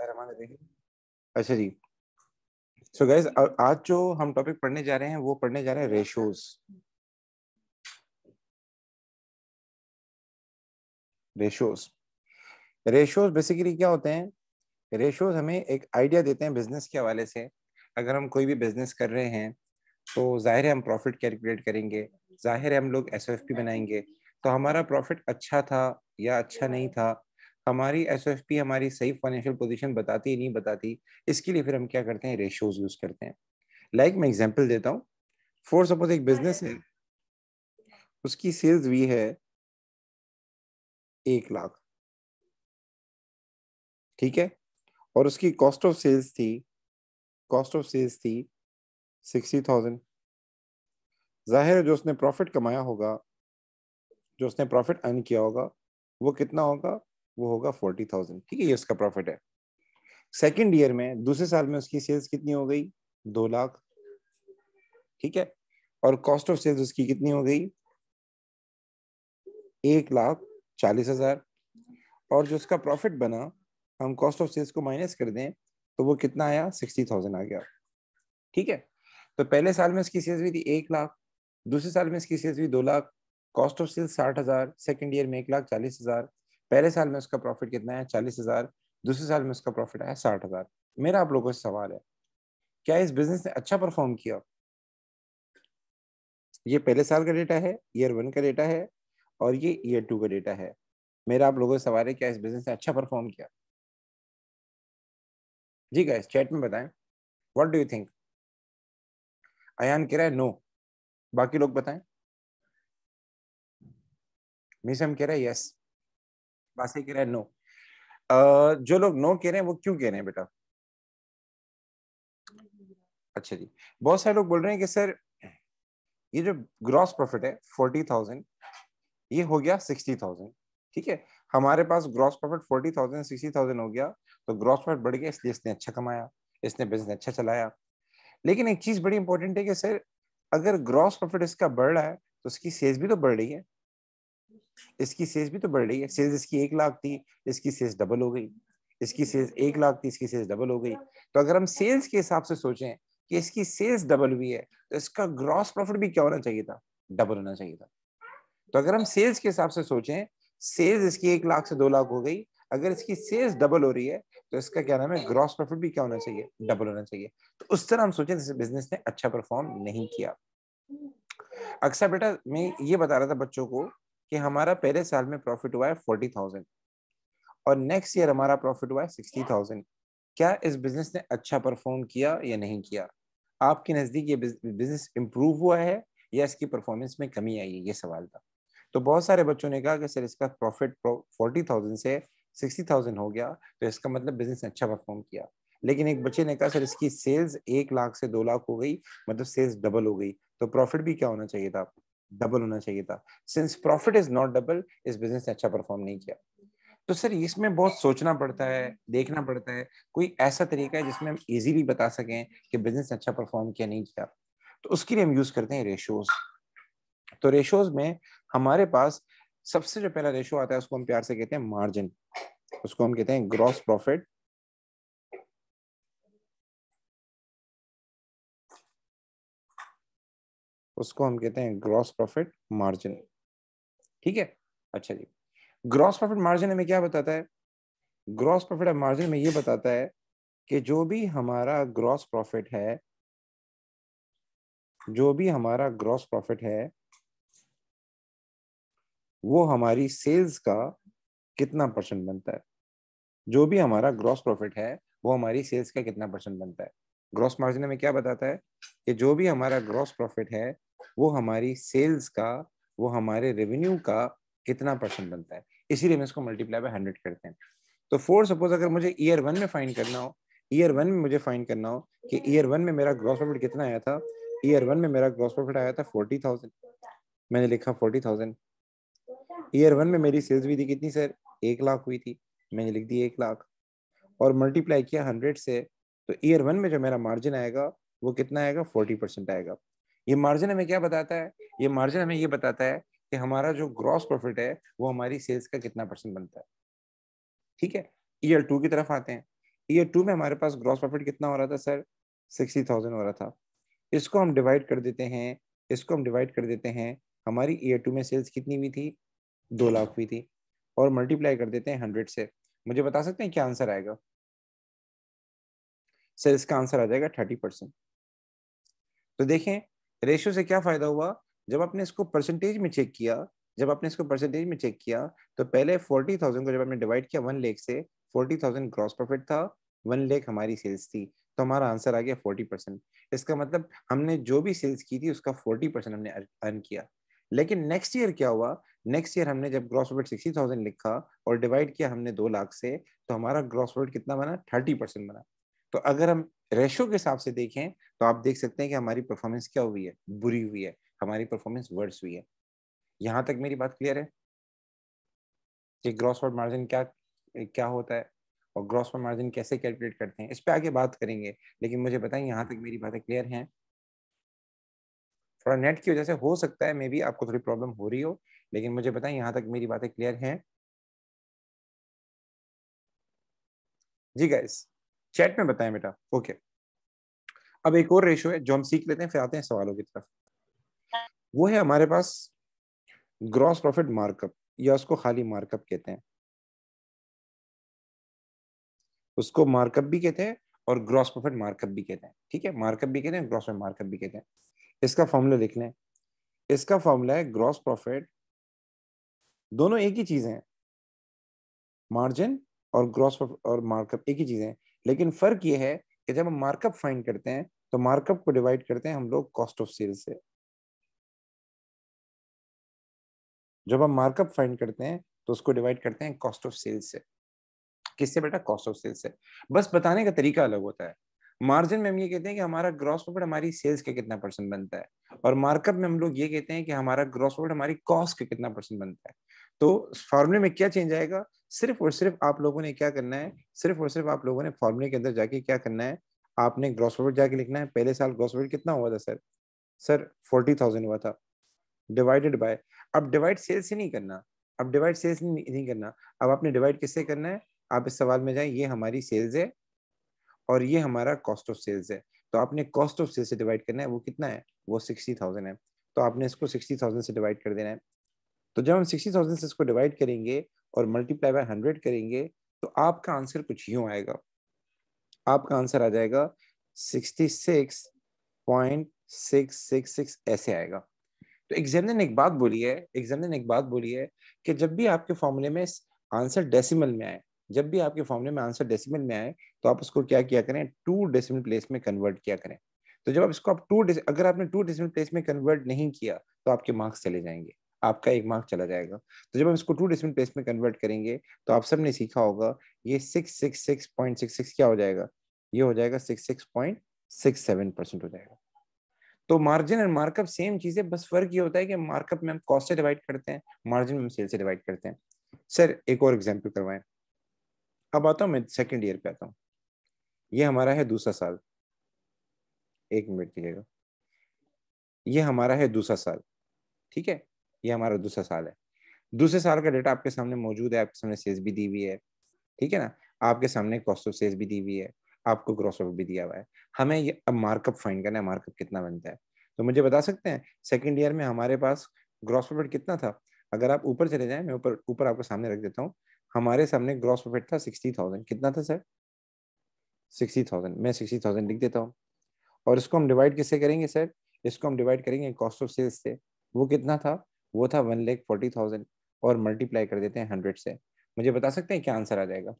अच्छा जी सो so gas आज जो हम टॉपिक पढ़ने जा रहे हैं वो पढ़ने जा रहे हैं रेशोज रेशोज रेशोज बेसिकली क्या होते हैं रेशोज हमें एक आइडिया देते हैं बिजनेस के हवाले से अगर हम कोई भी बिजनेस कर रहे हैं तो जाहिर है हम प्रॉफिट कैलकुलेट करेंगे जाहिर है हम लोग एस बनाएंगे तो हमारा प्रॉफिट अच्छा था या अच्छा नहीं था हमारी एस हमारी सही फाइनेंशियल पोजिशन बताती नहीं बताती इसके लिए फिर हम क्या करते हैं रेशियोज यूज करते हैं लाइक like मैं एग्जाम्पल देता हूँ फॉर सपोज एक बिजनेस है उसकी सेल्स भी है एक लाख ठीक है और उसकी कॉस्ट ऑफ सेल्स थी कॉस्ट ऑफ सेल्स थी सिक्सटी थाउजेंड जाहिर है जो उसने प्रॉफिट कमाया होगा जो उसने प्रॉफिट अर्न किया होगा वो कितना होगा वो होगा फोर्टी थाउजेंड ठीक है ये उसका प्रॉफिट है सेकेंड ईयर में दूसरे साल में उसकी सेल्स कितनी हो गई दो लाख ठीक है और कॉस्ट ऑफ सेल्स उसकी कितनी हो गई एक लाख चालीस हजार और जो उसका प्रॉफिट बना हम कॉस्ट ऑफ सेल्स को माइनस कर दें तो वो कितना आया सिक्सटी थाउजेंड आ गया ठीक है तो पहले साल में उसकी सेल्स भी थी एक लाख दूसरे साल में इसकी सेल्स भी दो लाख कॉस्ट ऑफ सेल्स साठ हजार सेकेंड ईयर में एक लाख चालीस हजार पहले साल में उसका प्रॉफिट कितना है चालीस हजार दूसरे साल में उसका प्रॉफिट आया साठ हजार मेरा आप लोगों से सवाल है क्या इस बिजनेस ने अच्छा परफॉर्म किया ये पहले साल का डेटा है ईयर वन का डेटा है और ये ईयर टू का डेटा है मेरा आप लोगों से सवाल है क्या इस बिजनेस ने अच्छा परफॉर्म किया जी गाइस चैट में बताएं what do you think Ayaan कह रहा है नो बाकी लोग बताएं मिसम कह रहा है यस बासी कह रहे हैं नो uh, जो लोग नो कह रहे हैं वो क्यों कह रहे हैं बेटा अच्छा जी बहुत सारे लोग बोल रहे हैं कि सर ये जो ग्रॉस प्रॉफिट है फोर्टी थाउजेंड ये हो गया सिक्सटी थाउजेंड ठीक है हमारे पास gross profit forty thousand sixty thousand हो गया तो ग्रॉस प्रॉफिट बढ़ गया इसलिए इसने अच्छा कमाया इसने बिजनेस अच्छा चलाया लेकिन एक चीज बड़ी इंपॉर्टेंट है कि सर अगर ग्रॉस प्रॉफिट इसका बढ़ रहा है तो उसकी सेल्स भी तो बढ़ रही है इसकी सेल्स भी तो बढ़ रही है सेल्स इसकी एक लाख थी इसकी सेल्स डबल हो गई इसकी सेल्स एक लाख थी इसकी सेल्स डबल हो गई तो अगर हम सेल्स के हिसाब से सोचें कि इसकी सेल्स डबल हुई है तो इसका ग्रॉस प्रॉफिट भी क्या होना चाहिए था डबल होना चाहिए था तो अगर हम सेल्स के हिसाब से सोचें सेल्स इसकी एक लाख से दो लाख हो गई अगर इसकी सेल्स डबल हो रही है तो इसका क्या नाम है ग्रॉस प्रॉफिट भी क्या होना चाहिए डबल होना चाहिए तो उस तरह हम सोचें जैसे बिजनेस ने अच्छा परफॉर्म नहीं किया अक्सर बेटा मैं ये बता रहा था बच्चों को कि हमारा पहले साल में प्रॉफिट हुआ है फोर्टी थाउजेंड और नेक्स्ट ईयर हमारा प्रॉफिट हुआ है सिक्सटी थाउजेंड क्या इस बिजनेस ने अच्छा परफॉर्म किया या नहीं किया आपके नज़दीक ये बिजनेस इम्प्रूव हुआ है या इसकी परफॉर्मेंस में कमी आई है ये सवाल था तो बहुत सारे बच्चों ने कहा कि सर इसका प्रॉफिट फोर्टी थाउजेंड से सिक्सटी थाउजेंड हो गया तो इसका मतलब बिजनेस ने अच्छा परफॉर्म किया लेकिन एक बच्चे ने कहा सर इसकी सेल्स एक लाख से दो लाख हो गई मतलब सेल्स डबल हो गई तो प्रॉफिट भी क्या होना चाहिए था आपको डबल होना चाहिए था since profit is not double इस बिजनेस ने अच्छा परफॉर्म नहीं किया तो सर इसमें बहुत सोचना पड़ता है देखना पड़ता है कोई ऐसा तरीका है जिसमें हम इजीली बता सकें कि बिजनेस ने अच्छा परफॉर्म किया नहीं किया तो उसके लिए हम यूज करते हैं रेशोज तो रेशोज में हमारे पास सबसे जो पहला रेशो आता है उसको हम प्यार से कहते हैं मार्जिन उसको हम कहते हैं ग्रॉस प्रॉफिट उसको हम कहते हैं ग्रॉस प्रॉफिट मार्जिन ठीक है अच्छा जी ग्रॉस प्रॉफिट मार्जिन हमें क्या बताता है ग्रॉस प्रॉफिट मार्जिन में ये बताता है कि जो भी हमारा ग्रॉस प्रॉफिट है जो भी हमारा ग्रॉस प्रॉफिट है वो हमारी सेल्स का कितना परसेंट बनता है जो भी हमारा ग्रॉस प्रॉफिट है वो हमारी सेल्स का कितना परसेंट बनता है ग्रॉस मार्जिन में क्या बताता है कि जो भी हमारा ग्रॉस प्रॉफिट है वो हमारी सेल्स का वो हमारे रेवेन्यू का कितना परसेंट बनता है इसीलिए हम इसको मल्टीप्लाई बाय हंड्रेड करते हैं तो फोर सपोज अगर मुझे ईयर वन में फाइंड करना हो ईयर वन में मुझे फाइंड करना हो कि ईयर वन में मेरा ग्रॉस प्रॉफिट कितना आया था ईयर वन में मेरा ग्रॉस प्रॉफिट आया था फोर्टी थाउजेंड मैंने लिखा फोर्टी थाउजेंड ईयर वन में मेरी सेल्स भी थी कितनी सर एक लाख हुई थी मैंने लिख दी एक लाख और मल्टीप्लाई किया हंड्रेड से तो ईयर वन में जो मेरा मार्जिन आएगा वो कितना आएगा फोर्टी परसेंट आएगा ये मार्जिन हमें क्या बताता है ये मार्जिन हमें ये बताता है कि हमारा जो ग्रॉस प्रॉफिट है वो हमारी सेल्स का कितना परसेंट बनता है ठीक है ईयर टू की तरफ आते हैं ईयर टू में हमारे पास ग्रॉस प्रॉफिट कितना हो रहा था सर सिक्सटी थाउजेंड हो रहा था इसको हम डिवाइड कर देते हैं इसको हम डिवाइड कर देते हैं हमारी ईयर टू में सेल्स कितनी हुई थी दो लाख हुई थी और मल्टीप्लाई कर देते हैं हंड्रेड से मुझे बता सकते हैं क्या आंसर आएगा सर इसका आंसर आ जाएगा थर्टी परसेंट तो देखें रेशियो से क्या फायदा हुआ जब आपने इसको परसेंटेज में चेक किया जब आपने इसको परसेंटेज में चेक किया तो पहले फोर्टी थाउजेंड को जब आपने डिवाइड किया वन लेख से फोर्टी थाउजेंड ग्रॉस प्रॉफिट था वन लेख हमारी सेल्स थी तो हमारा आंसर आ गया फोर्टी परसेंट इसका मतलब हमने जो भी सेल्स की थी उसका फोर्टी परसेंट हमने अर्न किया लेकिन नेक्स्ट ईयर क्या हुआ नेक्स्ट ईयर हमने जब ग्रॉस प्रॉफिट सिक्सटी थाउजेंड लिखा और डिवाइड किया हमने दो लाख से तो हमारा ग्रॉस प्रॉफिट कितना बना थर्टी परसेंट बना तो अगर हम रेशो के हिसाब से देखें तो आप देख सकते हैं कि हमारी परफॉर्मेंस क्या हुई है बुरी हुई है हमारी परफॉर्मेंस वर्स हुई है यहां तक मेरी बात क्लियर है कि ग्रॉस और मार्जिन क्या क्या होता है और ग्रॉस वर्ड मार्जिन कैसे कैलकुलेट करते हैं इस पर आगे बात करेंगे लेकिन मुझे बताएं यहाँ तक मेरी बातें क्लियर हैं थोड़ा नेट की वजह से हो सकता है मे बी आपको थोड़ी प्रॉब्लम हो रही हो लेकिन मुझे बताएं यहाँ तक मेरी बातें क्लियर हैं जी गाइस चैट में बताएं बेटा ओके अब एक और रेशो है जो हम सीख लेते हैं फिर आते हैं सवालों की तरफ वो है हमारे पास ग्रॉस प्रॉफिट मार्कअप या उसको खाली मार्कअप कहते हैं उसको मार्कअप भी कहते हैं और ग्रॉस प्रॉफिट मार्कअप भी कहते हैं ठीक है मार्कअप भी कहते हैं ग्रॉस प्रॉफिट मार्कअप भी कहते हैं इसका फॉर्मूला लिख लें इसका फॉर्मूला है ग्रॉस प्रॉफिट दोनों एक ही चीजें हैं मार्जिन और ग्रॉस और मार्कअप एक ही चीजें हैं लेकिन फर्क ये है कि जब हम मार्कअप फाइंड करते हैं तो मार्कअप को डिवाइड करते हैं हम लोग कॉस्ट ऑफ सेल से जब हम मार्कअप फाइंड करते हैं तो उसको डिवाइड करते हैं कॉस्ट ऑफ सेल से किससे बेटा कॉस्ट ऑफ सेल से बस बताने का तरीका अलग होता है मार्जिन में हम ये कहते हैं कि हमारा ग्रॉस प्रॉफिट हमारी सेल्स का कितना परसेंट बनता है और मार्कअप में हम लोग ये कहते हैं कि हमारा ग्रॉस प्रॉफिट हमारी कॉस्ट का कितना परसेंट बनता है तो फॉर्मूले में क्या चेंज आएगा सिर्फ और सिर्फ आप लोगों ने क्या करना है सिर्फ और सिर्फ आप लोगों ने फॉर्मूले के अंदर जाके क्या करना है आपने ग्रॉस प्रॉफिट जाके लिखना है पहले साल ग्रॉस प्रॉफिट कितना हुआ था सर सर फोर्टी थाउजेंड हुआ था डिवाइडेड बाय अब डिवाइड सेल्स से नहीं करना अब डिवाइड सेल्स नहीं करना अब आपने डिवाइड किससे करना है आप इस सवाल में जाए ये हमारी सेल्स है और ये हमारा कॉस्ट ऑफ सेल्स है तो आपने कॉस्ट ऑफ सेल्स से डिवाइड करना है वो कितना है वो सिक्सटी थाउजेंड है तो आपने इसको सिक्सटी थाउजेंड से डिवाइड कर देना है तो जब हम सिक्सटी थाउजेंड से इसको डिवाइड करेंगे और मल्टीप्लाई बाय हंड्रेड करेंगे तो आपका आंसर कुछ यूं आएगा आपका आंसर आ जाएगा sixty six point six six six ऐसे आएगा तो एग्जामिनर ने एक बात बोली है एग्जामिनर ने एक बात बोली है कि जब भी आपके फॉर्मूले में आंसर डेसिमल में आए जब भी आपके फॉर्मूले में आंसर डेसिमल में आए तो आप उसको क्या किया करें टू डेसिमल प्लेस में कन्वर्ट किया करें तो जब आप इसको आप टू अगर आपने टू डेसिमल प्लेस में कन्वर्ट नहीं किया तो आपके मार्क्स चले जाएंगे आपका एक मार्क चला जाएगा तो जब हम इसको टू डेसिमल प्लेस में कन्वर्ट करेंगे तो आप सबने सीखा होगा ये six six six point six six क्या हो जाएगा ये हो जाएगा six six point six seven percent हो जाएगा तो मार्जिन एंड मार्कअप सेम चीज है बस फर्क ये होता है कि मार्कअप में हम कॉस्ट से डिवाइड करते हैं मार्जिन में हम सेल से डिवाइड करते हैं सर एक और एग्जाम्पल करवाएं अब आता हूँ मैं सेकेंड ईयर पे आता हूँ ये हमारा है दूसरा साल एक मिनट दीजिएगा ये हमारा है दूसरा साल ठीक है ये हमारा दूसरा साल है दूसरे साल का डेटा आपके सामने मौजूद है आपके सामने सेल्स भी दी हुई है ठीक है ना आपके सामने कॉस्ट ऑफ सेल्स भी दी हुई है आपको ग्रॉस ऑफ भी दिया हुआ है हमें ये अब मार्कअप फाइंड करना है मार्कअप कितना बनता है तो मुझे बता सकते हैं सेकेंड ईयर में हमारे पास ग्रॉस प्रॉफिट कितना था अगर आप ऊपर चले जाएं मैं ऊपर ऊपर आपके सामने रख देता हूँ हमारे सामने ग्रॉस प्रॉफिट था सिक्सटी थाउजेंड कितना था सर सिक्सटी थाउजेंड मैं सिक्सटी थाउजेंड लिख देता हूँ और इसको हम डिवाइड किससे करेंगे सर इसको हम डिवाइड करेंगे कॉस्ट ऑफ सेल्स से वो कितना था वो था वन लेख फोर्टी थाउजेंड और मल्टीप्लाई कर देते हैं हंड्रेड से मुझे बता सकते हैं क्या आंसर आ जाएगा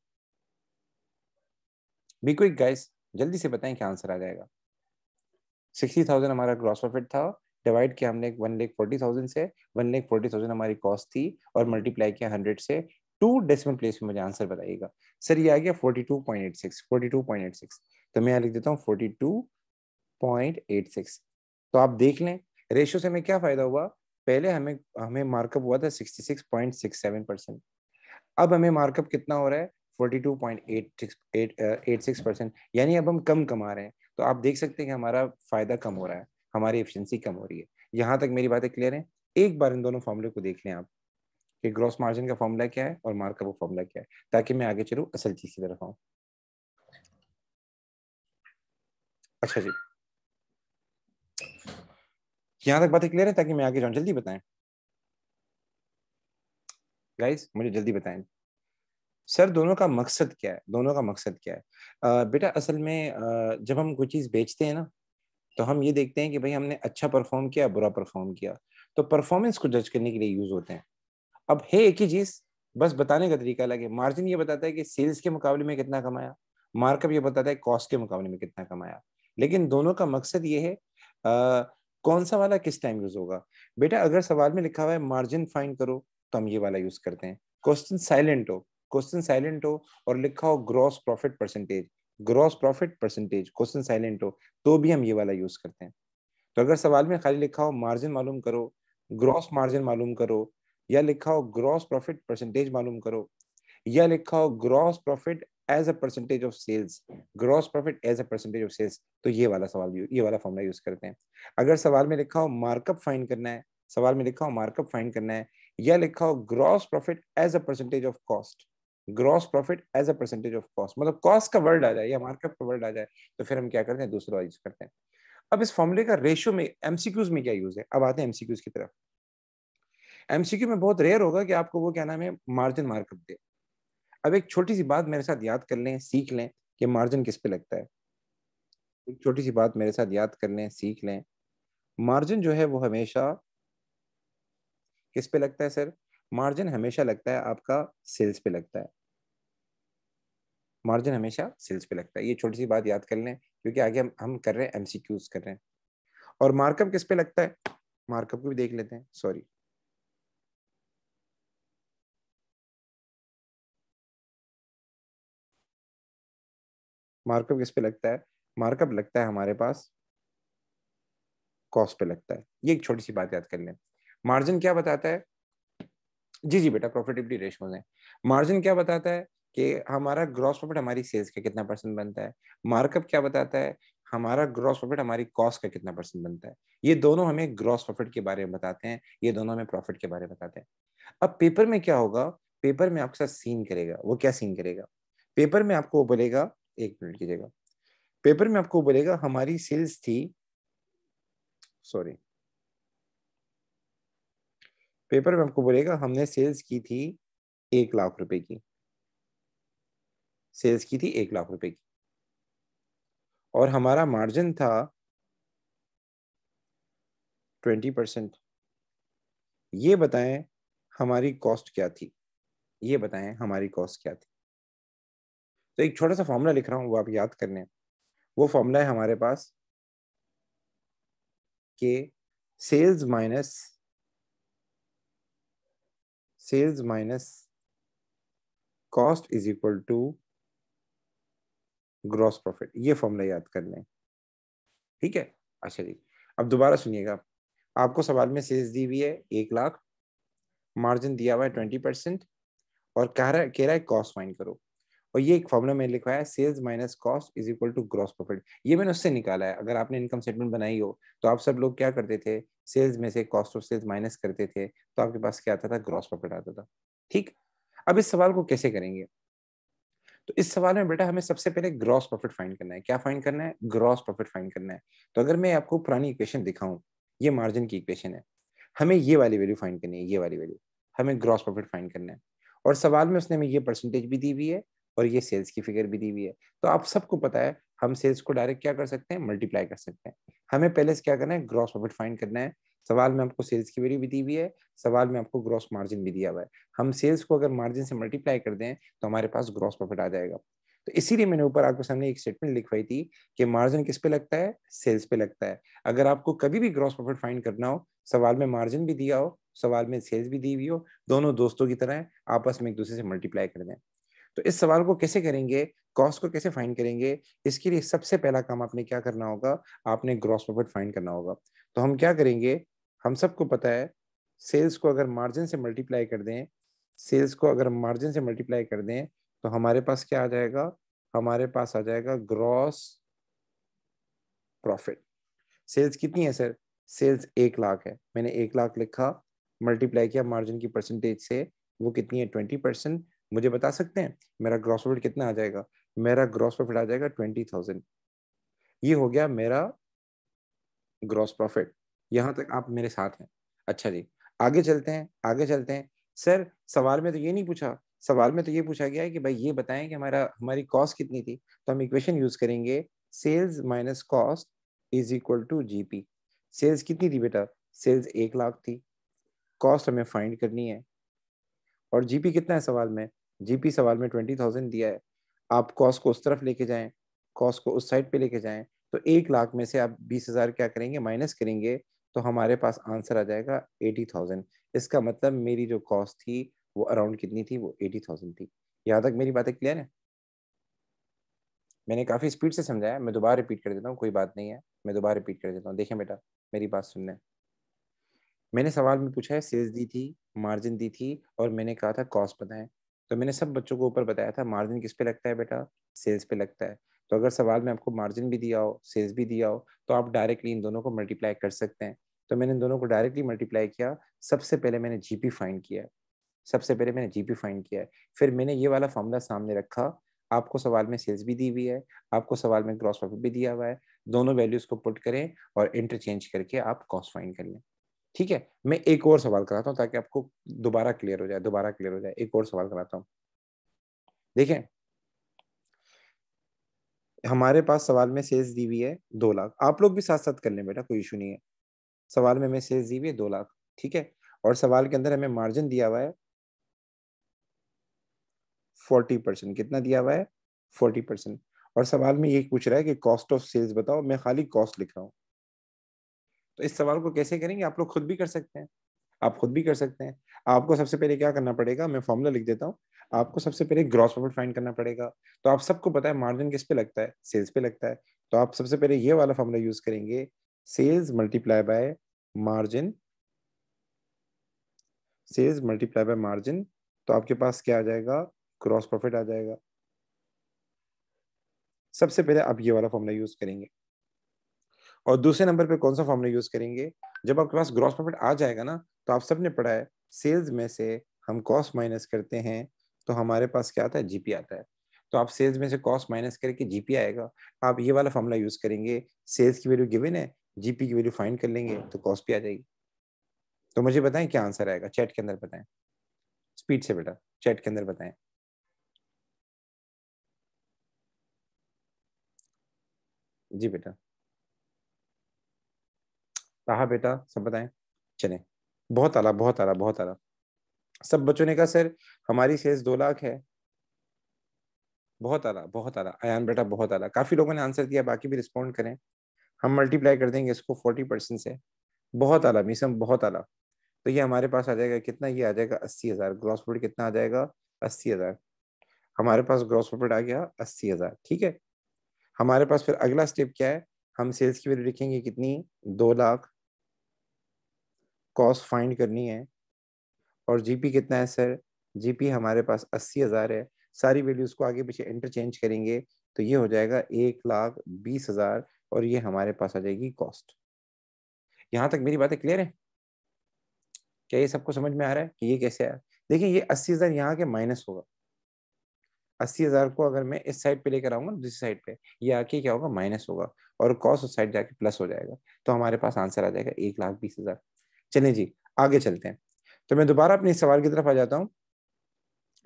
बी क्विक गाइस जल्दी से बताएं क्या आंसर आ जाएगा सिक्सटी थाउजेंड हमारा ग्रॉस प्रॉफिट था डिवाइड किया हमने वन लेख फोर्टी थाउजेंड से वन लेख फोर्टी थाउजेंड हमारी कॉस्ट थी और मल्टीप्लाई किया हंड्रेड से टू डेसिमल प्लेस में मुझे आंसर बताइएगा सर ये आ गया forty two point eight six forty two point eight six तो मैं यहाँ लिख देता हूँ forty two point eight six तो आप देख लें रेशो से हमें क्या फायदा हुआ पहले हमें हमें मार्कअप हुआ था 66.67 परसेंट अब हमें मार्कअप कितना हो रहा है 42.86 परसेंट यानी अब हम कम कमा रहे हैं तो आप देख सकते हैं कि हमारा फायदा कम हो रहा है हमारी एफिशिएंसी कम हो रही है यहाँ तक मेरी बातें क्लियर है एक बार इन दोनों फॉर्मूले को देख लें आप कि ग्रॉस मार्जिन का फॉर्मूला क्या है और मार्कअप का फॉर्मूला क्या है ताकि मैं आगे चलूँ असल चीज की तरफ आऊँ अच्छा जी यहां तक बातें क्लियर है ताकि मैं आगे जाऊं जल्दी बताएं गाइस मुझे जल्दी बताएं सर दोनों का मकसद क्या है दोनों का मकसद क्या है आ, बेटा असल में आ, जब हम कोई चीज़ बेचते हैं ना तो हम ये देखते हैं कि भाई हमने अच्छा परफॉर्म किया बुरा परफॉर्म किया तो परफॉर्मेंस को जज करने के लिए यूज़ होते हैं अब है एक ही चीज़ बस बताने का तरीका अलग है मार्जिन ये बताता है कि सेल्स के मुकाबले में कितना कमाया मार्कअप ये बताता है कॉस्ट के मुकाबले में कितना कमाया लेकिन दोनों का मकसद ये है कौन सा वाला किस टाइम यूज होगा बेटा अगर सवाल में लिखा हुआ है मार्जिन फाइन करो तो हम ये वाला यूज करते हैं क्वेश्चन साइलेंट हो क्वेश्चन साइलेंट हो और लिखा हो gross profit percentage gross profit percentage question silent हो तो भी हम ये वाला यूज करते हैं तो अगर सवाल में खाली लिखा हो मार्जिन मालूम करो ग्रॉस मार्जिन मालूम करो या लिखा हो ग्रॉस प्रॉफिट परसेंटेज मालूम करो या लिखा हो gross profit as a percentage of sales gross profit as a percentage of sales तो ये वाला सवाल ये वाला फॉर्मूला यूज करते हैं अगर सवाल में लिखा हो मार्कअप फाइन करना है सवाल में लिखा हो मार्कअप फाइन करना है या लिखा हो gross profit as a percentage of cost gross profit as a percentage of cost मतलब कॉस्ट का वर्ड आ जाए या मार्कअप का वर्ड आ जाए तो फिर हम क्या करते हैं दूसरा यूज करते हैं अब इस फॉर्मूले का रेशियो में एमसीक्यूज में क्या यूज है अब आते हैं एमसीक्यूज की तरफ एमसीक्यू में बहुत रेयर होगा कि आपको वो क्या नाम है मार्जिन मार्कअप दे अब एक छोटी सी बात मेरे साथ याद कर लें सीख लें कि मार्जिन किस पे लगता है एक छोटी सी बात मेरे साथ याद कर लें सीख लें मार्जिन जो है वो हमेशा किस पे लगता है सर मार्जिन हमेशा लगता है आपका सेल्स पे लगता है मार्जिन हमेशा सेल्स पे लगता है ये छोटी सी बात याद कर लें क्योंकि आगे हम हम कर रहे हैं एमसीक्यूज कर रहे हैं और मार्कअप किस पे लगता है मार्कअप को भी देख लेते हैं सॉरी मार्कअप किस पे लगता है मार्कअप लगता है हमारे पास कॉस्ट पे लगता है ये एक छोटी सी बात याद कर लें मार्जिन क्या बताता है जी जी बेटा प्रॉफिटेबिलिटी रेशो है मार्जिन क्या बताता है कि हमारा ग्रॉस प्रॉफिट हमारी सेल्स का कितना परसेंट बनता है मार्कअप क्या बताता है हमारा ग्रॉस प्रॉफिट हमारी कॉस्ट का कितना परसेंट बनता है ये दोनों हमें ग्रॉस प्रॉफिट के बारे में बताते हैं ये दोनों हमें प्रॉफिट के बारे में बताते हैं अब पेपर में क्या होगा पेपर में आपके साथ सीन करेगा वो क्या सीन करेगा पेपर में आपको बोलेगा एक मिनट की जगह पेपर में आपको बोलेगा हमारी सेल्स थी सॉरी पेपर में आपको बोलेगा हमने सेल्स की थी एक लाख रुपए की सेल्स की थी एक लाख रुपए की और हमारा मार्जिन था ट्वेंटी परसेंट ये बताएं हमारी कॉस्ट क्या थी ये बताएं हमारी कॉस्ट क्या थी तो एक छोटा सा फॉर्मूला लिख रहा हूँ वो आप याद कर लें वो फॉर्मूला है हमारे पास के sales minus sales minus cost is equal to gross profit ये फॉर्मूला याद कर लें ठीक है अच्छा जी अब दोबारा सुनिएगा आपको सवाल में सेल्स दी हुई है एक लाख मार्जिन दिया हुआ है ट्वेंटी परसेंट और कह रहा है कह रहा है कॉस्ट फाइंड करो और ये एक फॉर्मूला मैंने लिखवाया sales minus cost is equal to gross profit ये मैंने उससे निकाला है अगर आपने इनकम स्टेटमेंट बनाई हो तो आप सब लोग क्या करते थे सेल्स में से कॉस्ट ऑफ सेल्स माइनस करते थे तो आपके पास क्या आता था ग्रॉस प्रॉफिट आता था ठीक अब इस सवाल को कैसे करेंगे तो इस सवाल में बेटा हमें सबसे पहले ग्रॉस प्रॉफिट फाइंड करना है क्या फाइंड करना है ग्रॉस प्रॉफिट फाइंड करना है तो अगर मैं आपको पुरानी इक्वेशन दिखाऊं ये मार्जिन की इक्वेशन है हमें ये वाली वैल्यू फाइंड करनी है ये वाली वैल्यू हमें ग्रॉस प्रॉफिट फाइंड करना है और सवाल में उसने हमें ये परसेंटेज भी दी हुई है और ये सेल्स की फिगर भी दी हुई है तो आप सबको पता है हम सेल्स को डायरेक्ट क्या कर सकते हैं मल्टीप्लाई कर सकते हैं हमें पहले से क्या करना है ग्रॉस प्रॉफिट फाइंड करना है सवाल में आपको सेल्स की वैल्यू भी दी हुई है सवाल में आपको ग्रॉस मार्जिन भी दिया हुआ है हम सेल्स को अगर मार्जिन से मल्टीप्लाई कर दें तो हमारे पास ग्रॉस प्रॉफिट आ जाएगा तो इसीलिए मैंने ऊपर आपके सामने एक स्टेटमेंट लिखवाई थी कि मार्जिन किस पे लगता है सेल्स पे लगता है अगर आपको कभी भी ग्रॉस प्रॉफिट फाइंड करना हो सवाल में मार्जिन भी दिया हो सवाल में सेल्स भी दी हुई हो दोनों दोस्तों की तरह आपस में एक दूसरे से मल्टीप्लाई कर दें तो इस सवाल को कैसे करेंगे कॉस्ट को कैसे फाइंड करेंगे इसके लिए सबसे पहला काम आपने क्या करना होगा आपने ग्रॉस प्रॉफिट फाइंड करना होगा तो हम क्या करेंगे हम सबको पता है सेल्स को अगर मार्जिन से मल्टीप्लाई कर दें सेल्स को अगर मार्जिन से मल्टीप्लाई कर दें तो हमारे पास क्या आ जाएगा हमारे पास आ जाएगा ग्रॉस प्रॉफिट सेल्स कितनी है सर सेल्स एक लाख है मैंने एक लाख लिखा मल्टीप्लाई किया मार्जिन की परसेंटेज से वो कितनी है ट्वेंटी परसेंट मुझे बता सकते हैं मेरा ग्रॉस प्रॉफिट कितना आ जाएगा मेरा ग्रॉस प्रॉफिट आ जाएगा ट्वेंटी थाउजेंड ये हो गया मेरा ग्रॉस प्रॉफिट यहाँ तक आप मेरे साथ हैं अच्छा जी आगे चलते हैं आगे चलते हैं सर सवाल में तो ये नहीं पूछा सवाल में तो ये पूछा गया है कि भाई ये बताएं कि हमारा हमारी कॉस्ट कितनी थी तो हम इक्वेशन यूज करेंगे sales minus cost is equal to GP sales कितनी थी बेटा सेल्स एक लाख थी कॉस्ट हमें फाइंड करनी है और जीपी कितना है सवाल में जीपी सवाल में ट्वेंटी थाउजेंड दिया है आप कॉस्ट को उस तरफ लेके जाएं कॉस्ट को उस साइड पे लेके जाएं तो एक लाख में से आप बीस हज़ार क्या करेंगे माइनस करेंगे तो हमारे पास आंसर आ जाएगा एटी थाउजेंड इसका मतलब मेरी जो कॉस्ट थी वो अराउंड कितनी थी वो एटी थाउजेंड थी यहाँ तक मेरी बातें क्लियर है मैंने काफ़ी स्पीड से समझाया मैं दोबारा रिपीट कर देता हूँ कोई बात नहीं है मैं दोबारा रिपीट कर देता हूँ देखें बेटा मेरी बात सुनना है मैंने सवाल में पूछा है सेल्स दी थी मार्जिन दी थी और मैंने कहा था कॉस्ट बताएं तो मैंने सब बच्चों को ऊपर बताया था मार्जिन किस पे लगता है बेटा सेल्स पे लगता है तो अगर सवाल में आपको मार्जिन भी दिया हो सेल्स भी दिया हो तो आप डायरेक्टली इन दोनों को मल्टीप्लाई कर सकते हैं तो मैंने इन दोनों को डायरेक्टली मल्टीप्लाई किया सबसे पहले मैंने जीपी फाइंड किया है सबसे पहले मैंने जीपी फाइंड किया है फिर मैंने ये वाला फॉर्मूला सामने रखा आपको सवाल में सेल्स भी दी हुई है आपको सवाल में ग्रॉस प्रॉफिट भी दिया हुआ है दोनों वैल्यूज को पुट करें और इंटरचेंज करके आप कॉस्ट फाइंड कर लें ठीक है मैं एक और सवाल कराता हूँ ताकि आपको दोबारा क्लियर हो जाए दोबारा क्लियर हो जाए एक और सवाल कराता हूँ देखें हमारे पास सवाल में सेल्स दी हुई है दो लाख आप लोग भी साथ साथ कर लें बेटा कोई इशू नहीं है सवाल में हमें सेल्स दी हुई है दो लाख ठीक है और सवाल के अंदर हमें मार्जिन दिया हुआ है फोर्टी परसेंट कितना दिया हुआ है फोर्टी परसेंट और सवाल में ये पूछ रहा है कि कॉस्ट ऑफ सेल्स बताओ मैं खाली कॉस्ट लिख रहा हूँ तो इस सवाल को कैसे करेंगे आप लोग खुद भी कर सकते हैं आप खुद भी कर सकते हैं आपको सबसे पहले क्या करना पड़ेगा मैं फॉर्मूला लिख देता हूँ आपको सबसे पहले ग्रॉस प्रॉफिट फाइंड करना पड़ेगा तो आप सबको पता है मार्जिन किस पे लगता है सेल्स पे लगता है तो आप सबसे पहले ये वाला फॉर्मूला यूज करेंगे sales multiply by margin sales multiply by margin तो आपके पास क्या आ जाएगा ग्रॉस प्रॉफिट आ जाएगा सबसे पहले आप ये वाला फॉर्मूला यूज करेंगे और दूसरे नंबर पे कौन सा फॉर्मूला यूज करेंगे जब आपके पास ग्रॉस प्रॉफिट आ जाएगा ना तो आप सबने पढ़ा है सेल्स में से हम कॉस्ट माइनस करते हैं तो हमारे पास क्या आता है जीपी आता है तो आप सेल्स में से कॉस्ट माइनस करके जीपी आएगा आप ये वाला फॉर्मूला यूज करेंगे सेल्स की वैल्यू गिवन है जीपी की वैल्यू फाइंड कर लेंगे तो कॉस्ट भी आ जाएगी तो मुझे बताएं क्या आंसर आएगा चैट के अंदर बताएं स्पीड से बेटा चैट के अंदर बताएं जी बेटा कहा बेटा सब बताएं चले बहुत आला बहुत आला बहुत आला सब बच्चों ने कहा सर हमारी सेल्स दो लाख है बहुत आला बहुत आला आयान बेटा बहुत आला काफी लोगों ने आंसर दिया बाकी भी रिस्पॉन्ड करें हम मल्टीप्लाई कर देंगे इसको फोर्टी परसेंट से बहुत आला मीसम बहुत आला तो ये हमारे पास आ जाएगा कितना ये आ जाएगा अस्सी हज़ार ग्रॉस प्रॉफिट कितना आ जाएगा अस्सी हज़ार हमारे पास ग्रॉस प्रॉफिट आ गया अस्सी हज़ार ठीक है हमारे पास फिर अगला स्टेप क्या है हम सेल्स की वैल्यू लिखेंगे कितनी दो लाख कॉस्ट फाइंड करनी है और जीपी कितना है सर जीपी हमारे पास अस्सी हज़ार है सारी वैल्यूज़ को आगे पीछे इंटरचेंज करेंगे तो ये हो जाएगा एक लाख बीस हज़ार और ये हमारे पास आ जाएगी कॉस्ट यहाँ तक मेरी बातें क्लियर है क्या ये सबको समझ में आ रहा है कि ये कैसे आया देखिए ये अस्सी हज़ार यहाँ के माइनस होगा अस्सी हज़ार को अगर मैं इस साइड पे लेकर आऊंगा दूसरी तो साइड पे ये आके क्या होगा माइनस होगा और कॉस्ट उस साइड जाके प्लस हो जाएगा तो हमारे पास आंसर आ जाएगा एक लाख बीस हज़ार चलें जी आगे चलते हैं तो मैं दोबारा अपने सवाल की तरफ आ जाता हूँ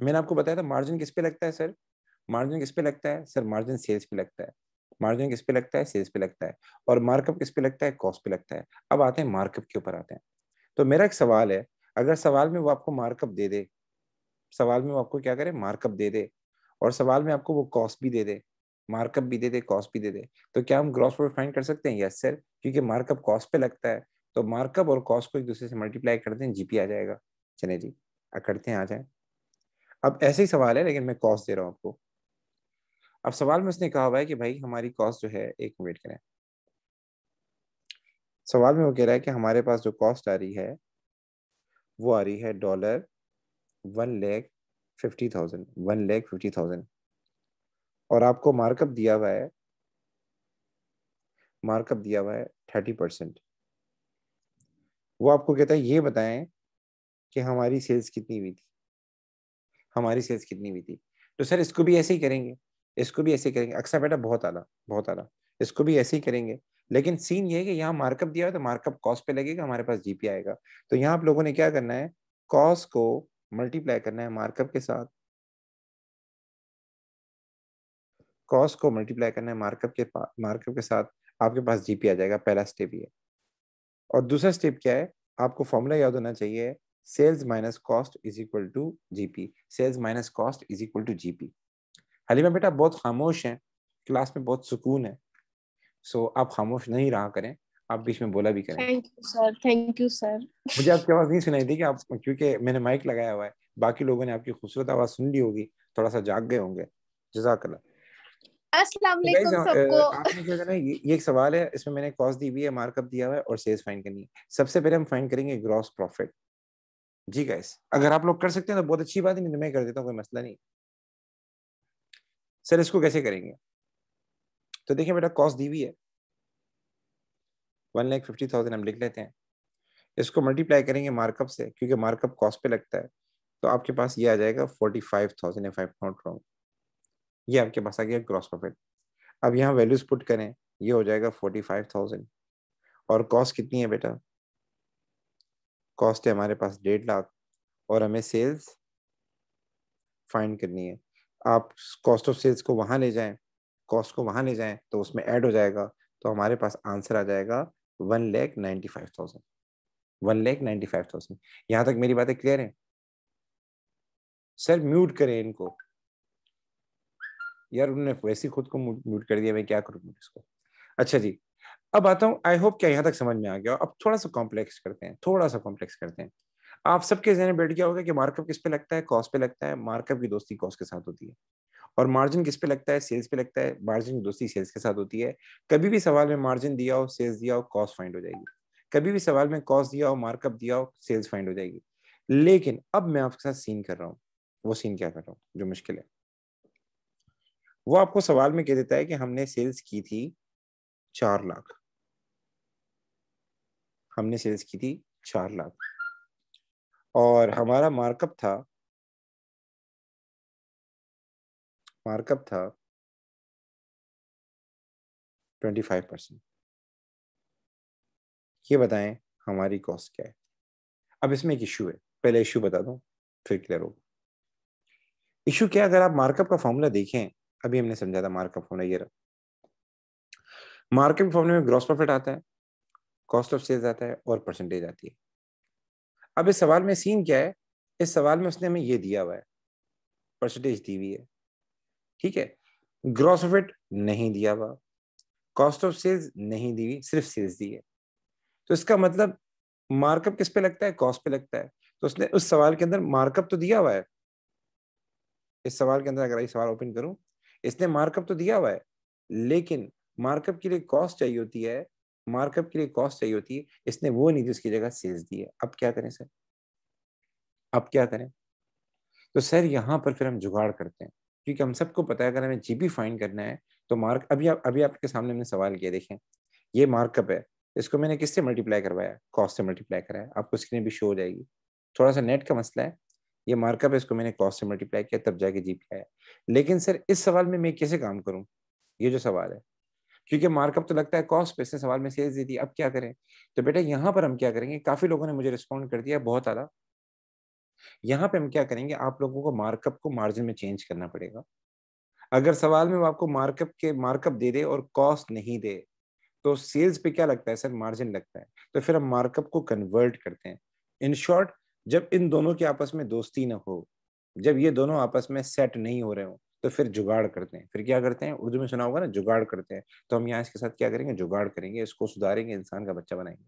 मैंने आपको बताया था मार्जिन किस पे लगता है सर मार्जिन किस पे लगता है सर मार्जिन सेल्स पे लगता है मार्जिन किस पे लगता है सेल्स पे लगता है और मार्कअप किस पे लगता है कॉस्ट पे लगता है अब आते हैं मार्कअप के ऊपर आते हैं तो मेरा एक सवाल है अगर सवाल में वो आपको मार्कअप दे दे सवाल में वो आपको क्या करे मार्कअप दे दे और सवाल में आपको वो कॉस्ट भी दे दे मार्कअप भी दे दे कॉस्ट भी दे दे तो क्या हम ग्रॉस प्रॉफिट फाइंड कर सकते हैं यस सर क्योंकि मार्कअप कॉस्ट पे लगता है तो मार्कअप और कॉस्ट को एक दूसरे से मल्टीप्लाई करते हैं जीपी आ जाएगा चले जी करते हैं आ जाए अब ऐसे ही सवाल है लेकिन मैं कॉस्ट दे रहा हूँ आपको अब सवाल में उसने कहा हुआ है कि भाई हमारी कॉस्ट जो है एक वेट करें सवाल में वो कह रहा है कि हमारे पास जो कॉस्ट आ रही है वो आ रही है dollar one lakh fifty thousand one lakh fifty thousand और आपको मार्कअप दिया हुआ है मार्कअप दिया हुआ है थर्टी परसेंट वो आपको कहता है ये बताएं कि हमारी सेल्स कितनी हुई थी हमारी सेल्स कितनी हुई थी तो सर इसको भी ऐसे ही करेंगे इसको भी ऐसे ही करेंगे अक्सर बेटा बहुत आला बहुत आला इसको भी ऐसे ही करेंगे लेकिन सीन ये है कि यहाँ मार्कअप दिया हुआ तो मार्कअप कॉस्ट पे लगेगा हमारे पास जीपी आएगा तो यहाँ आप लोगों ने क्या करना है कॉस्ट को मल्टीप्लाई करना है मार्कअप के साथ कॉस्ट को मल्टीप्लाई करना है मार्कअप के मार्कअप के साथ आपके पास जीपी आ जाएगा पहला स्टेप ये और दूसरा स्टेप क्या है आपको फॉर्मूला याद होना चाहिए sales minus cost is equal to GP sales minus cost is equal to GP Halima बेटा बहुत खामोश है क्लास में बहुत सुकून है सो so, आप खामोश नहीं रहा करें आप बीच में बोला भी करें thank you sir thank you sir मुझे आपकी आवाज नहीं सुनाई थी कि आप क्योंकि मैंने माइक लगाया हुआ है बाकी लोगों ने आपकी खूबसूरत आवाज सुन ली होगी थोड़ा सा जाग गए होंगे जजाकला अस्सलाम तो वालेकुम सबको ये एक सवाल है इसमें मैंने कॉस्ट दी हुई है मार्कअप दिया हुआ है और सेल्स फाइंड करनी है सबसे पहले हम फाइंड करेंगे ग्रॉस प्रॉफिट जी गाइस अगर आप लोग कर सकते हैं तो बहुत अच्छी बात है तो मैं कर देता कोई मसला नहीं सर इसको कैसे करेंगे तो देखिए बेटा कॉस्ट दी हुई है वन लैख फिफ्टी थाउजेंड हम लिख लेते हैं इसको मल्टीप्लाई करेंगे मार्कअप से क्योंकि मार्कअप कॉस्ट पे लगता है तो आपके पास ये आ जाएगा forty five thousand if I not wrong ये आपके पास आ गया ग्रॉस प्रॉफिट अब यहाँ वैल्यूज पुट करें ये हो जाएगा फोर्टी फाइव थाउजेंड और कॉस्ट कितनी है बेटा कॉस्ट है हमारे पास डेढ़ लाख और हमें सेल्स फाइंड करनी है आप कॉस्ट ऑफ सेल्स को वहां ले जाएं कॉस्ट को वहां ले जाएं तो उसमें ऐड हो जाएगा तो हमारे पास आंसर आ जाएगा one lakh ninety five thousand one lakh ninety five thousand यहाँ तक मेरी बातें क्लियर हैं सर म्यूट करें इनको यार उन्होंने वैसे खुद को म्यूट कर दिया मैं क्या करूँ इसको अच्छा जी अब आता हूँ आई होप क्या यहाँ तक समझ में आ गया अब थोड़ा सा कॉम्प्लेक्स करते हैं थोड़ा सा कॉम्प्लेक्स करते हैं आप सबके जहन में बैठ गया होगा कि मार्कअप किस पे लगता है कॉस्ट पे लगता है मार्कअप की दोस्ती कॉस्ट के साथ होती है और मार्जिन किस पे लगता है सेल्स पे लगता है मार्जिन की दोस्ती सेल्स के साथ होती है कभी भी सवाल में मार्जिन दिया हो सेल्स दिया हो कॉस्ट फाइंड हो जाएगी कभी भी सवाल में कॉस्ट दिया हो मार्कअप दिया हो सेल्स फाइंड हो जाएगी लेकिन अब मैं आपके साथ सीन कर रहा हूँ वो सीन क्या कर रहा हूँ जो मुश्किल है वो आपको सवाल में कह देता है कि हमने सेल्स की थी चार लाख हमने सेल्स की थी चार लाख और हमारा मार्कअप था मार्कअप था ट्वेंटी फाइव परसेंट ये बताएं हमारी कॉस्ट क्या है अब इसमें एक इशू है पहले इशू बता दूं फिर क्लियर होगा इशू क्या अगर आप मार्कअप का फॉर्मूला देखें अभी हमने समझा था मार्कअप होना ये रहा मार्कअप फॉर्मूले में ग्रॉस प्रॉफिट आता है कॉस्ट ऑफ सेल्स आता है और परसेंटेज आती है अब इस सवाल में सीन क्या है इस सवाल में उसने हमें ये दिया हुआ है परसेंटेज दी हुई है ठीक है ग्रॉस प्रॉफिट नहीं दिया हुआ कॉस्ट ऑफ सेल्स नहीं दी हुई सिर्फ सेल्स दी है तो इसका मतलब मार्कअप किस पे लगता है कॉस्ट पे लगता है तो उसने उस सवाल के अंदर मार्कअप तो दिया हुआ है इस सवाल के अंदर अगर ये सवाल ओपन करूं इसने मार्कअप तो दिया हुआ है लेकिन मार्कअप के लिए कॉस्ट चाहिए होती है मार्कअप के लिए कॉस्ट चाहिए होती है इसने वो नहीं दी उसकी जगह सेल्स दी है अब क्या करें सर अब क्या करें तो सर यहाँ पर फिर हम जुगाड़ करते हैं क्योंकि हम सबको पता है अगर हमें जीपी फाइन करना है तो मार्क अभी आप अभी आपके सामने हमने सवाल किया देखें ये मार्कअप है इसको मैंने किससे मल्टीप्लाई करवाया कॉस्ट से मल्टीप्लाई कराया आपको स्क्रीन भी शो हो जाएगी थोड़ा सा नेट का मसला है ये मार्कअप है इसको मैंने कॉस्ट से मल्टीप्लाई किया तब जाके जी आया लेकिन सर इस सवाल में मैं कैसे काम करूँ ये जो सवाल है क्योंकि मार्कअप तो लगता है कॉस्ट पे इसने सवाल में सेल्स दी थी अब क्या करें तो बेटा यहाँ पर हम क्या करेंगे काफी लोगों ने मुझे रिस्पॉन्ड कर दिया बहुत आला यहाँ पे हम क्या करेंगे आप लोगों को मार्कअप को मार्जिन में चेंज करना पड़ेगा अगर सवाल में वो आपको मार्कअप के मार्कअप दे दे और कॉस्ट नहीं दे तो सेल्स पे क्या लगता है सर मार्जिन लगता है तो फिर हम मार्कअप को कन्वर्ट करते हैं इन शॉर्ट जब इन दोनों के आपस में दोस्ती ना हो जब ये दोनों आपस में सेट नहीं हो रहे हो तो फिर जुगाड़ करते हैं फिर क्या करते हैं उर्दू में सुना होगा ना जुगाड़ करते हैं तो हम यहाँ इसके साथ क्या करेंगे जुगाड़ करेंगे इसको सुधारेंगे इंसान का बच्चा बनाएंगे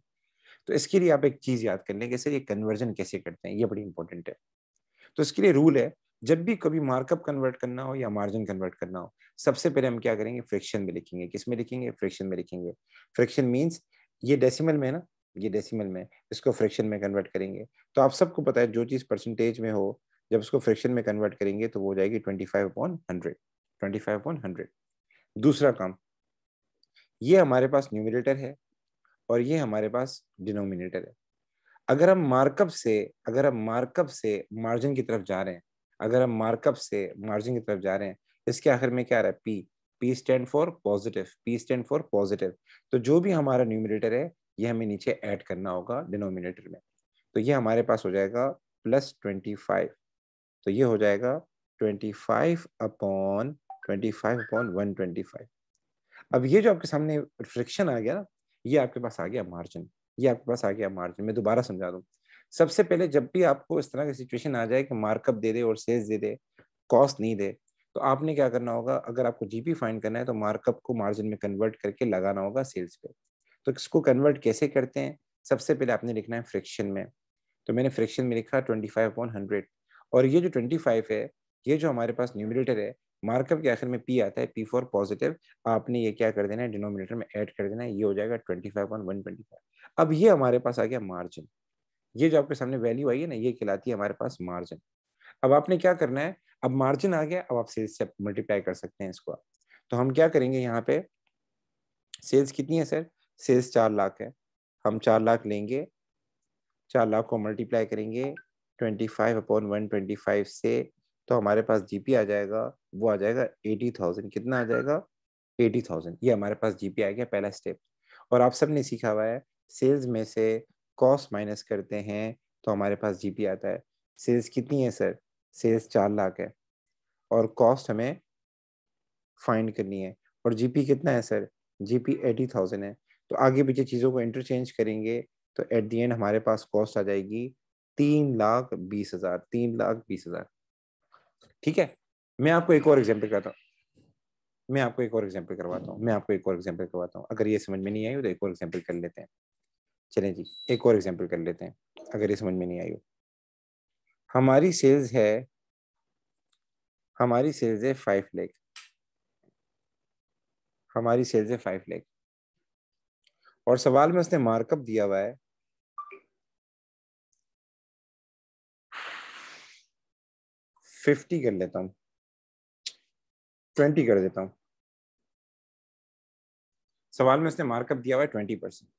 तो इसके लिए आप एक चीज याद कर लेंगे सर ये कन्वर्जन कैसे करते हैं ये बड़ी इंपॉर्टेंट है तो इसके लिए रूल है जब भी कभी मार्कअप कन्वर्ट करना हो या मार्जिन कन्वर्ट करना हो सबसे पहले हम क्या करेंगे फ्रिक्शन में लिखेंगे किस में लिखेंगे फ्रिक्शन में लिखेंगे फ्रिक्शन मीन्स ये डेसिमल में है ना ये डेसिमल में इसको फ्रैक्शन में कन्वर्ट करेंगे तो आप सबको पता है जो चीज़ परसेंटेज में हो जब उसको फ्रैक्शन में कन्वर्ट करेंगे तो वो हो जाएगी twenty five upon hundred twenty five upon hundred दूसरा काम ये हमारे पास न्यूमिनेटर है और ये हमारे पास डिनोमिनेटर है अगर हम मार्कअप से अगर हम मार्कअप से मार्जिन की तरफ जा रहे हैं अगर हम मार्कअप से मार्जिन की तरफ जा रहे हैं इसके आखिर में क्या आ रहा है P P stand for positive P stand for positive तो जो भी हमारा न्यूमिनेटर है ये हमें नीचे ऐड करना होगा डिनोमिनेटर में तो ये हमारे पास हो जाएगा प्लस ट्वेंटी फाइव तो ये हो जाएगा twenty five upon twenty five upon one twenty five अब ये जो आपके सामने फ्रिक्शन आ गया ना ये आपके पास आ गया मार्जिन ये आपके पास आ गया मार्जिन मैं दोबारा समझा दूँ सबसे पहले जब भी आपको इस तरह की सिचुएशन आ जाए कि मार्कअप दे दे और सेल्स दे दे कॉस्ट नहीं दे तो आपने क्या करना होगा अगर आपको जीपी फाइंड करना है तो मार्कअप को मार्जिन में कन्वर्ट करके लगाना होगा सेल्स पे तो इसको कन्वर्ट कैसे करते हैं सबसे पहले आपने लिखना है फ्रिक्शन में तो मैंने फ्रिक्शन में लिखा ट्वेंटी फाइव अपॉन हंड्रेड और ये जो ट्वेंटी फाइव है ये जो हमारे पास न्यूमिनेटर है मार्कअप के आखिर में पी आता है पी फॉर पॉजिटिव आपने ये क्या कर देना है डिनोमिनेटर में ऐड कर देना है ये हो जाएगा twenty five upon one twenty five अब ये हमारे पास आ गया मार्जिन ये जो आपके सामने वैल्यू आई है ना ये कहलाती है हमारे पास मार्जिन अब आपने क्या करना है अब मार्जिन आ गया अब आप सेल्स से मल्टीप्लाई कर सकते हैं इसको तो हम क्या करेंगे यहाँ पे सेल्स कितनी है सर सेल्स चार लाख है हम चार लाख लेंगे चार लाख को मल्टीप्लाई करेंगे twenty five upon one twenty five से तो हमारे पास जीपी आ जाएगा वो आ जाएगा एटी थाउजेंड कितना आ जाएगा एटी थाउजेंड ये हमारे पास जीपी आ गया पहला स्टेप और आप सब ने सीखा हुआ है सेल्स में से कॉस्ट माइनस करते हैं तो हमारे पास जीपी आता है सेल्स कितनी है सर सेल्स चार लाख है और कॉस्ट हमें फाइंड करनी है और जीपी कितना है सर जीपी एटी थाउजेंड है तो आगे पीछे चीज़ों को इंटरचेंज करेंगे तो एट दी एंड हमारे पास कॉस्ट आ जाएगी तीन लाख बीस हजार तीन लाख बीस हजार ठीक है मैं आपको एक और एग्जाम्पल करता हूँ मैं आपको एक और एग्जाम्पल करवाता हूँ मैं आपको एक और एग्जाम्पल करवाता हूँ अगर ये समझ में नहीं आई हो तो एक और एग्जाम्पल कर लेते हैं चले जी एक और एग्जाम्पल कर लेते हैं अगर ये समझ में नहीं आई हो हमारी सेल्स है हमारी सेल्स है फाइव लेख हमारी सेल्स है फाइव लेख और सवाल में उसने मार्कअप दिया हुआ है फिफ्टी कर लेता हूं ट्वेंटी कर देता हूं सवाल में उसने मार्कअप दिया हुआ है ट्वेंटी परसेंट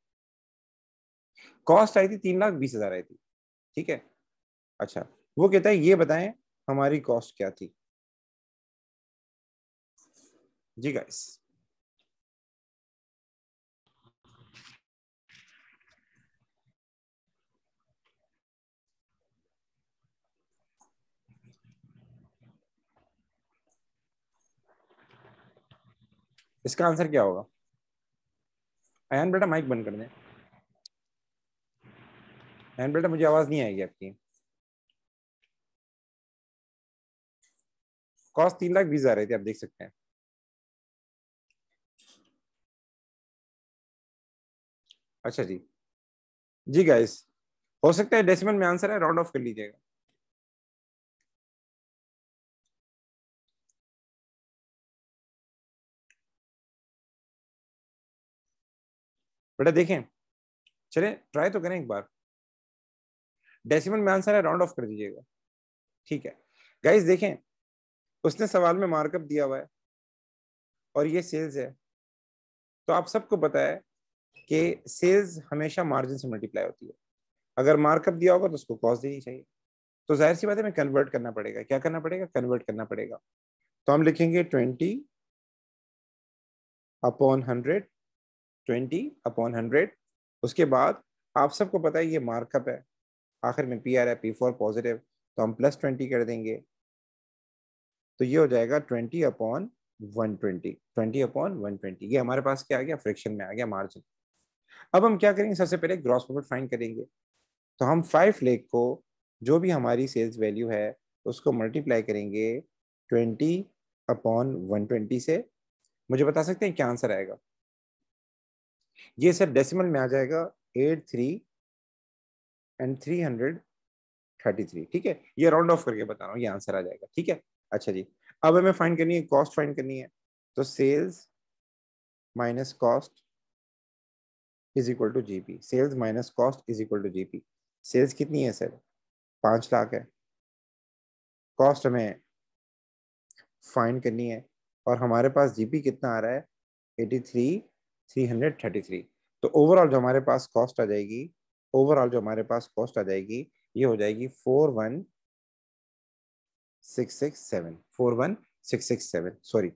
कॉस्ट आई थी तीन लाख बीस हजार आई थी ठीक है अच्छा वो कहता है ये बताएं हमारी कॉस्ट क्या थी जी गाइस इसका आंसर क्या होगा अयन बेटा माइक बंद कर दें अयन बेटा मुझे आवाज नहीं आएगी आपकी कॉस्ट तीन लाख बीस आ रहे थे आप देख सकते हैं अच्छा जी जी गाइस हो सकता है डेसिमल में आंसर है राउंड ऑफ कर लीजिएगा बेटा देखें चले ट्राई तो करें एक बार डेसिमल में आंसर है राउंड ऑफ कर दीजिएगा ठीक है गाइस देखें उसने सवाल में मार्कअप दिया हुआ है और ये सेल्स है तो आप सबको बताया कि सेल्स हमेशा मार्जिन से मल्टीप्लाई होती है अगर मार्कअप दिया होगा तो उसको कॉस्ट देनी चाहिए तो जाहिर सी बात है हमें कन्वर्ट करना पड़ेगा क्या करना पड़ेगा कन्वर्ट करना पड़ेगा तो हम लिखेंगे twenty upon hundred twenty upon hundred उसके बाद आप सबको पता है ये मार्कअप है आखिर में पी आर है पी फोर पॉजिटिव तो हम प्लस ट्वेंटी कर देंगे तो ये हो जाएगा twenty upon one twenty twenty upon one twenty ये हमारे पास क्या आ गया फ्रिक्शन में आ गया मार्जिन अब हम क्या करेंगे सबसे पहले ग्रॉस प्रॉफिट फाइंड करेंगे तो हम फाइव लेख को जो भी हमारी सेल्स वैल्यू है उसको मल्टीप्लाई करेंगे ट्वेंटी अपॉन वन ट्वेंटी से मुझे बता सकते हैं क्या आंसर आएगा ये सर डेसिमल में आ जाएगा eight three and three hundred thirty three ठीक है ये राउंड ऑफ करके बता रहा हूँ ये आंसर आ जाएगा ठीक है अच्छा जी अब हमें फाइंड करनी है कॉस्ट फाइंड करनी है तो sales minus cost is equal to G P sales minus cost is equal to G P sales कितनी है सर पाँच लाख है कॉस्ट हमें फाइंड करनी है और हमारे पास जीपी कितना आ रहा है eighty three three hundred thirty three तो ओवरऑल जो हमारे पास कॉस्ट आ जाएगी ओवरऑल जो हमारे पास कॉस्ट आ जाएगी ये हो जाएगी four one six six seven four one six six seven sorry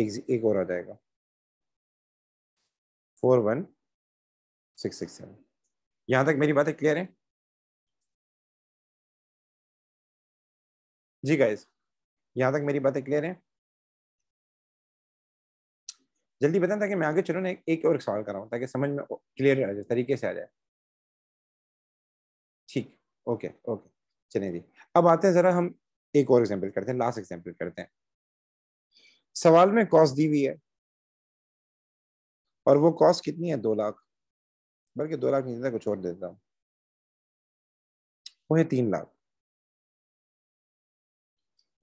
एक एक और आ जाएगा four one six six seven यहां तक मेरी बातें क्लियर है जी गाइस यहां तक मेरी बातें क्लियर है जल्दी बताएं ताकि मैं आगे चलूँ ना एक, एक और एक सवाल कराऊँ ताकि समझ में क्लियर आ जाए तरीके से आ जाए ठीक ओके ओके चलिए जी अब आते हैं ज़रा हम एक और एग्जाम्पल करते हैं लास्ट एग्जाम्पल करते हैं सवाल में कॉस्ट दी हुई है और वो कॉस्ट कितनी है दो लाख बल्कि दो लाख नहीं कुछ और देता हूँ वो है तीन लाख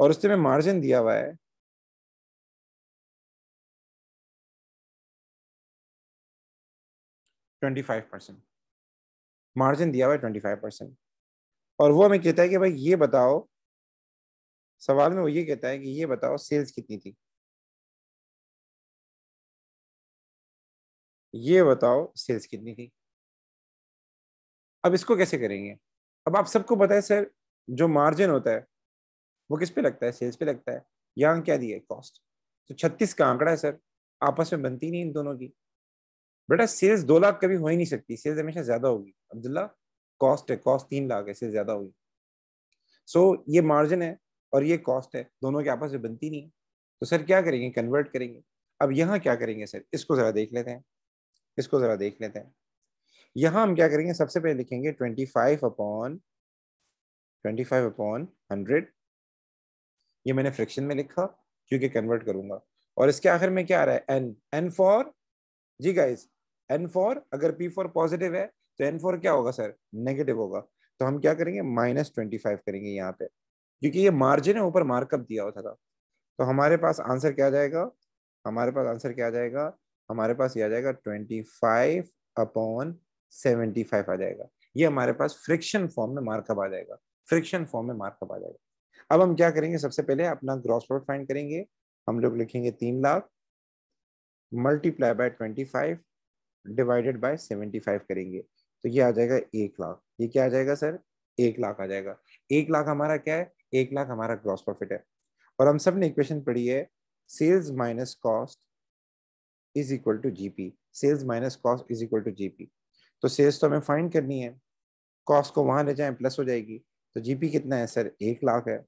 और उससे मार्जिन दिया हुआ है 25 परसेंट मार्जिन दिया हुआ है 25 परसेंट और वो हमें कहता है कि भाई ये बताओ सवाल में वो ये कहता है कि ये बताओ सेल्स कितनी थी ये बताओ सेल्स कितनी थी अब इसको कैसे करेंगे अब आप सबको बताए सर जो मार्जिन होता है वो किस पे लगता है सेल्स पे लगता है यहाँ क्या दिया है कॉस्ट तो छत्तीस का आंकड़ा है सर आपस में बनती नहीं इन दोनों की बेटा सेल्स दो लाख कभी हो ही नहीं सकती सेल्स हमेशा ज्यादा होगी अब्दुल्ला कॉस्ट है कॉस्ट तीन लाख है सेल्स ज्यादा होगी सो so, ये मार्जिन है और ये कॉस्ट है दोनों के आपस में बनती नहीं है तो सर क्या करेंगे कन्वर्ट करेंगे अब यहाँ क्या करेंगे सर इसको ज़रा देख लेते हैं इसको ज़रा देख लेते हैं यहाँ हम क्या करेंगे सबसे पहले लिखेंगे twenty five upon twenty five upon hundred ये मैंने फ्रिक्शन में लिखा क्योंकि कन्वर्ट करूंगा और इसके आखिर में क्या आ रहा है N N for G guys N four अगर पी फोर पॉजिटिव है तो एन फोर क्या होगा सर नेगेटिव होगा तो हम क्या करेंगे माइनस ट्वेंटी फाइव करेंगे यहाँ पे क्योंकि ये मार्जिन है ऊपर मार्कअप दिया होता था तो हमारे पास आंसर क्या आ जाएगा हमारे पास आंसर क्या आ जाएगा हमारे पास ये आ जाएगा twenty five upon seventy five आ जाएगा ये हमारे पास फ्रिक्शन फॉर्म में मार्कअप आ जाएगा फ्रिक्शन फॉर्म में मार्कअप आ जाएगा अब हम क्या करेंगे सबसे पहले अपना ग्रॉस प्रॉफिट फाइंड करेंगे हम लोग लिखेंगे तीन lakh multiply by twenty five divided by seventy five करेंगे तो ये आ जाएगा एक लाख ये क्या आ जाएगा सर एक लाख आ जाएगा एक लाख हमारा क्या है एक लाख हमारा ग्रॉस प्रॉफिट है और हम सब ने इक्वेशन पढ़ी है sales minus cost is equal to GP sales minus cost is equal to GP तो सेल्स तो हमें फाइंड करनी है कॉस्ट को वहां ले जाए प्लस हो जाएगी तो जीपी कितना है सर एक लाख है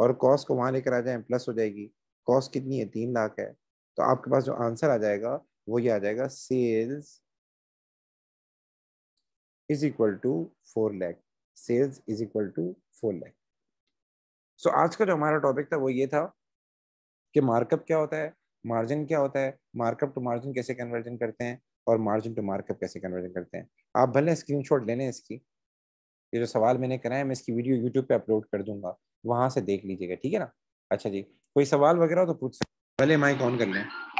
और कॉस्ट को वहां लेकर आ जाए प्लस हो जाएगी कॉस्ट कितनी है तीन लाख है तो आपके पास जो आंसर आ जाएगा वो ये आ जाएगा sales is equal to four lakh sales is equal to four lakh so आज का जो हमारा टॉपिक था वो ये था कि मार्कअप क्या होता है मार्जिन क्या होता है मार्कअप टू मार्जिन कैसे कन्वर्जन करते हैं और मार्जिन टू मार्कअप कैसे कन्वर्जन करते हैं आप भले स्क्रीनशॉट ले लें इसकी ये जो सवाल मैंने करा है मैं इसकी वीडियो यूट्यूब पे अपलोड कर दूंगा वहां से देख लीजिएगा ठीक है ना अच्छा जी कोई सवाल वगैरह हो तो पूछ सकते भले माइक ऑन कर लें